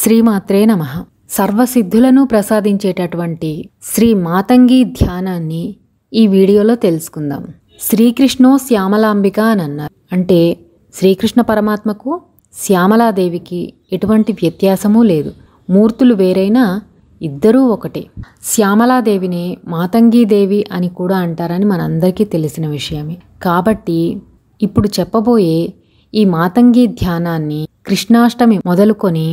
శ్రీమాత్రే నమ సర్వసిద్ధులను ప్రసాదించేటటువంటి శ్రీ మాతంగి ధ్యానాన్ని ఈ వీడియోలో తెలుసుకుందాం శ్రీకృష్ణో శ్యామలాంబిక అని అన్నారు అంటే శ్రీకృష్ణ పరమాత్మకు శ్యామలాదేవికి ఎటువంటి వ్యత్యాసమూ లేదు మూర్తులు వేరైనా ఇద్దరూ ఒకటే శ్యామలాదేవినే మాతంగీదేవి అని కూడా అంటారని మనందరికీ తెలిసిన విషయమే కాబట్టి ఇప్పుడు చెప్పబోయే ఈ మాతంగి ధ్యానాన్ని కృష్ణాష్టమి మొదలుకొని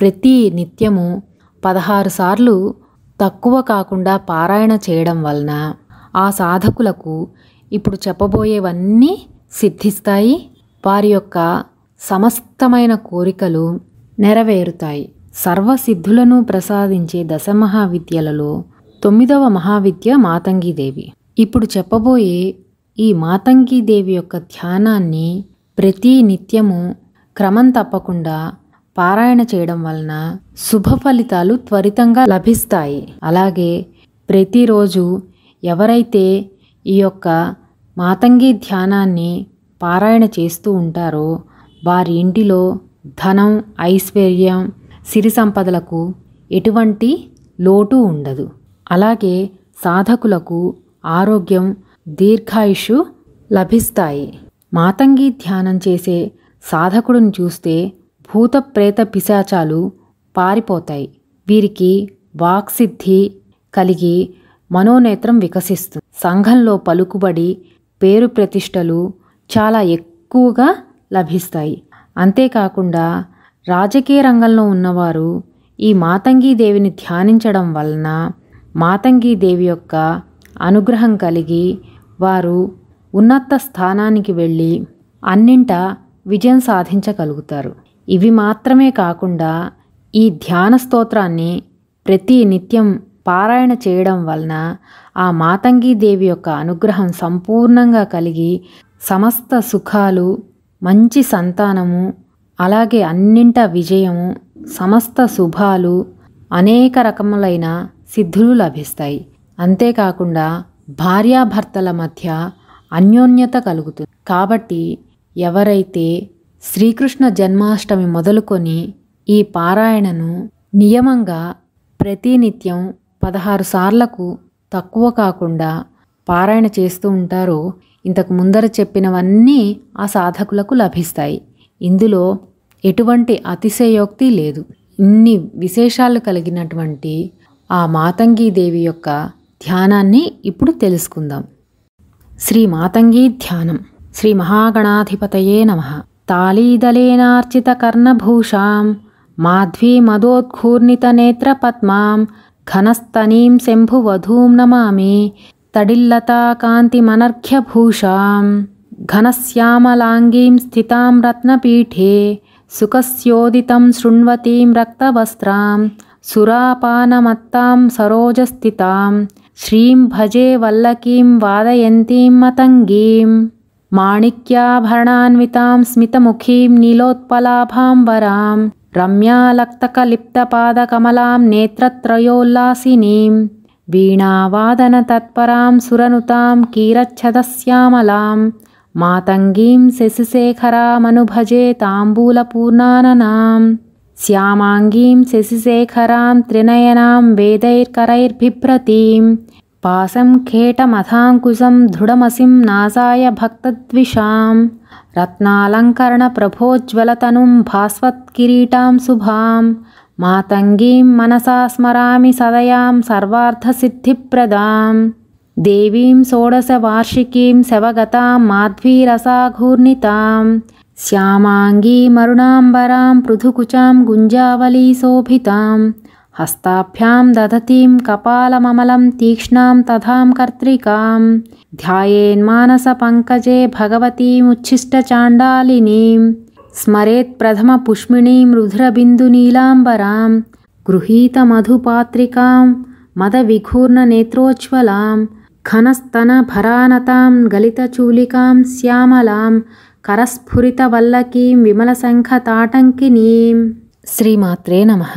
ప్రతి నిత్యము పదహారు సార్లు తక్కువ కాకుండా పారాయణ చేయడం వలన ఆ సాధకులకు ఇప్పుడు చెప్పబోయేవన్నీ సిద్ధిస్తాయి వారి యొక్క సమస్తమైన కోరికలు నెరవేరుతాయి సర్వసిద్ధులను ప్రసాదించే దశ మహావిద్యలలో తొమ్మిదవ మహావిద్య మాతంగిదేవి ఇప్పుడు చెప్పబోయే ఈ మాతంగిదేవి యొక్క ధ్యానాన్ని ప్రతి నిత్యము క్రమం తప్పకుండా పారాయణ చేయడం వలన శుభ ఫలితాలు త్వరితంగా లభిస్తాయి అలాగే ప్రతిరోజు ఎవరైతే ఈ యొక్క మాతంగి ధ్యానాన్ని పారాయణ చేస్తూ ఉంటారో వారి ఇంటిలో ధనం ఐశ్వర్యం సిరి సంపదలకు ఎటువంటి లోటు ఉండదు అలాగే సాధకులకు ఆరోగ్యం దీర్ఘాయుషు లభిస్తాయి మాతంగి ధ్యానం చేసే సాధకుడిని చూస్తే భూత ప్రేత పిశాచాలు పారిపోతాయి వీరికి వాక్సిద్ధి కలిగి మనోనేత్రం వికసిస్తుంది సంఘంలో పలుకుబడి పేరు ప్రతిష్టలు చాలా ఎక్కువగా లభిస్తాయి అంతేకాకుండా రాజకీయ రంగంలో ఉన్నవారు ఈ మాతంగీదేవిని ధ్యానించడం వలన మాతంగీదేవి యొక్క అనుగ్రహం కలిగి వారు ఉన్నత స్థానానికి వెళ్ళి అన్నింట విజయం సాధించగలుగుతారు ఇవి మాత్రమే కాకుండా ఈ ధ్యాన స్తోత్రాన్ని ప్రతి నిత్యం పారాయణ చేయడం వలన ఆ మాతంగీదేవి యొక్క అనుగ్రహం సంపూర్ణంగా కలిగి సమస్త సుఖాలు మంచి సంతానము అలాగే అన్నింట విజయము సమస్త శుభాలు అనేక రకములైన సిద్ధులు లభిస్తాయి అంతేకాకుండా భార్యాభర్తల మధ్య అన్యోన్యత కలుగుతుంది కాబట్టి ఎవరైతే శ్రీకృష్ణ జన్మాష్టమి మొదలుకొని ఈ పారాయణను నియమంగా ప్రతినిత్యం పదహారు సార్లకు తక్కువ కాకుండా పారాయణ చేస్తూ ఉంటారో ఇంతకు ముందర చెప్పినవన్నీ ఆ సాధకులకు లభిస్తాయి ఇందులో ఎటువంటి అతిశయోక్తి లేదు ఇన్ని విశేషాలు కలిగినటువంటి ఆ మాతంగీదేవి యొక్క ధ్యానాన్ని ఇప్పుడు తెలుసుకుందాం శ్రీ మాతంగీ ధ్యానం శ్రీ మహాగణాధిపతయే నమ तालीदलेनार्चितकर्णभूषां माध्वीमदोद्घूर्णितनेत्रपद्मां घनस्तनीं शम्भुवधूं नमामि तडिल्लताकान्तिमनर्घ्यभूषां घनश्यामलाङ्गीं स्थितां रत्नपीठे सुखस्योदितं शृण्वतीं रक्तवस्त्रां सुरापानमत्तां सरोजस्थितां श्रीं भजे वल्लकीं वादयन्तीं मतङ्गीम् माणिक्याभरणान्वितां स्मितमुखीं नीलोत्पलाभाम्बरां रम्यालक्तकलिप्तपादकमलां नेत्रत्रयोल्लासिनीं वीणावादनतत्परां सुरनुतां कीरच्छदस्यामलां मातङ्गीं शशिशेखरामनुभजे ताम्बूलपूर्णाननां श्यामाङ्गीं शशिशेखरां त्रिनयनां वेदैर्करैर्भिभ्रतीं पासं खेटमथाङ्कुशं दृढमसिं नासाय भक्तद्विषां रत्नालङ्करणप्रभोज्ज्वलतनुं भास्वत्किरीटां शुभां मातङ्गीं मनसा स्मरामि सदयां सर्वार्थसिद्धिप्रदां देवीं षोडशवार्षिकीं शवगतां माध्वीरसाघूर्णितां श्यामाङ्गीमरुणाम्बरां पृथुकुचां गुञ्जावलीशोभिताम् हस्ताभ्यां दधतीं कपालममलं तीक्ष्णां तथां कर्त्रिकां ध्यायेन्मानसपङ्कजे भगवतीमुच्छिष्टचाण्डालिनीं स्मरेत् प्रथमपुष्मिणीं रुधिरबिन्दुनीलाम्बरां गृहीतमधुपात्रिकां मदविघूर्णनेत्रोज्ज्वलां खनस्तनभरानतां गलितचूलिकां श्यामलां करस्फुरितवल्लकीं विमलशङ्खताटङ्किनीं श्रीमात्रे नमः